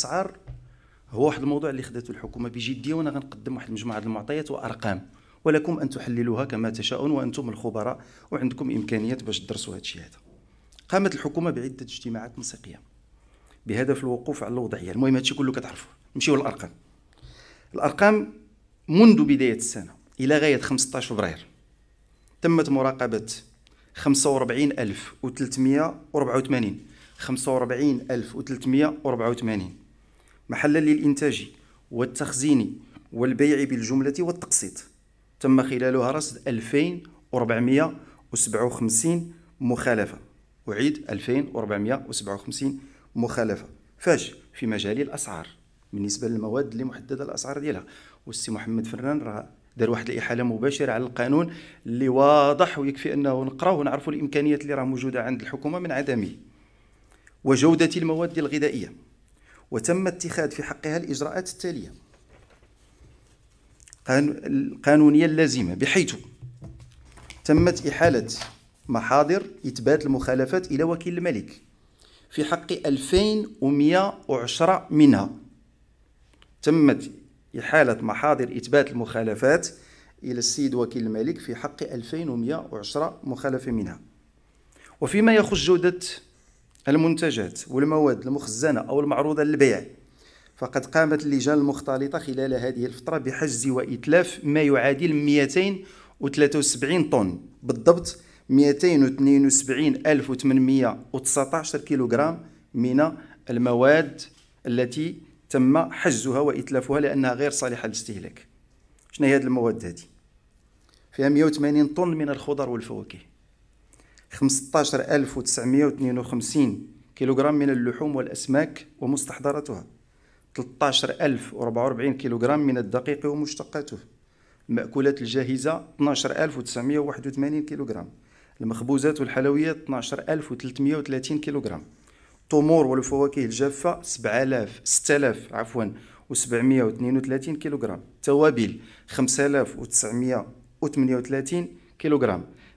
الاسعار هو واحد الموضوع اللي خدته الحكومه بجديه وانا غنقدم واحد المجموعه المعطيات وارقام ولكم ان تحللوها كما تشاءون وانتم الخبراء وعندكم امكانيات باش تدرسوا هذا الشيء هذا قامت الحكومه بعده اجتماعات تنسيقيه بهدف الوقوف على الوضعيه المهم هادشي كله كتعرفوه نمشيو للارقام الارقام منذ بدايه السنه الى غايه 15 فبراير تمت مراقبه 45384 45384 محلا للإنتاج والتخزين والبيع بالجملة والتقسيط تم خلالها رصد 2457 مخالفة أعيد 2457 مخالفة فاش في مجال الأسعار بالنسبة للمواد اللي محددة الأسعار ديالها والسي محمد فران راه دار واحد الإحالة مباشرة على القانون اللي واضح ويكفي أنه نقراه ونعرفوا الإمكانيات اللي راه موجودة عند الحكومة من عدمه وجودة المواد الغذائية وتم اتخاذ في حقها الإجراءات التالية القانونية اللازمة بحيث تمت إحالة محاضر إثبات المخالفات إلى وكيل الملك في حق 2110 منها تمت إحالة محاضر إثبات المخالفات إلى السيد وكيل الملك في حق 2110 مخالفة منها وفيما يخص جودة المنتجات والمواد المخزنة أو المعروضة للبيع فقد قامت اللجان المختلطة خلال هذه الفترة بحجز وإتلاف ما يعادل 273 طن بالضبط 272819 كيلوغرام من المواد التي تم حجزها وإتلافها لأنها غير صالحة للاستهلاك شنو هي هذه المواد هذه فيها 180 طن من الخضر والفواكه 15952 كيلوغرام من اللحوم والأسماك ومستحضراتها 13044 كيلوغرام من الدقيق ومشتقاته المأكولات الجاهزة 12981 كيلوغرام المخبوزات والحلويات 12330 كيلوغرام التمور والفواكه الجافة 7000 6000 عفوا و732 كيلوغرام توابل 5938 كيلوغرام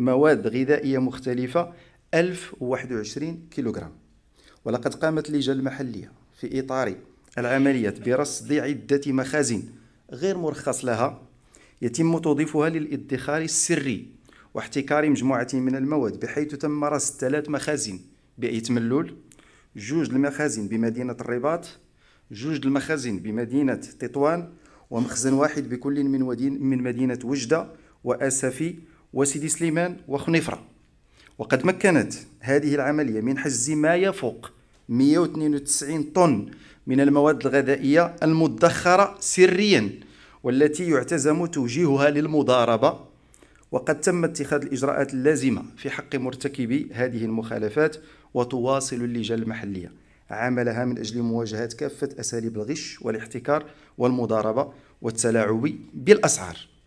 مواد غذائية مختلفة 1021 كيلوغرام ولقد قامت اللجان المحلية في إطار العملية برصد عدة مخازن غير مرخص لها يتم توظيفها للادخار السري واحتكار مجموعة من المواد بحيث تم رصد ثلاث مخازن بأيت ملول جوج المخازن بمدينة الرباط جوج المخازن بمدينة تطوان ومخزن واحد بكل من, من مدينة وجدة وأسفي وسيدي سليمان وخنيفرة وقد مكنت هذه العملية من حجز ما يفوق 192 طن من المواد الغذائية المدخرة سريا والتي يعتزم توجيهها للمضاربة وقد تم اتخاذ الإجراءات اللازمة في حق مرتكبي هذه المخالفات وتواصل اللجان المحلية عملها من أجل مواجهة كافة أساليب الغش والاحتكار والمضاربة والتلاعب بالأسعار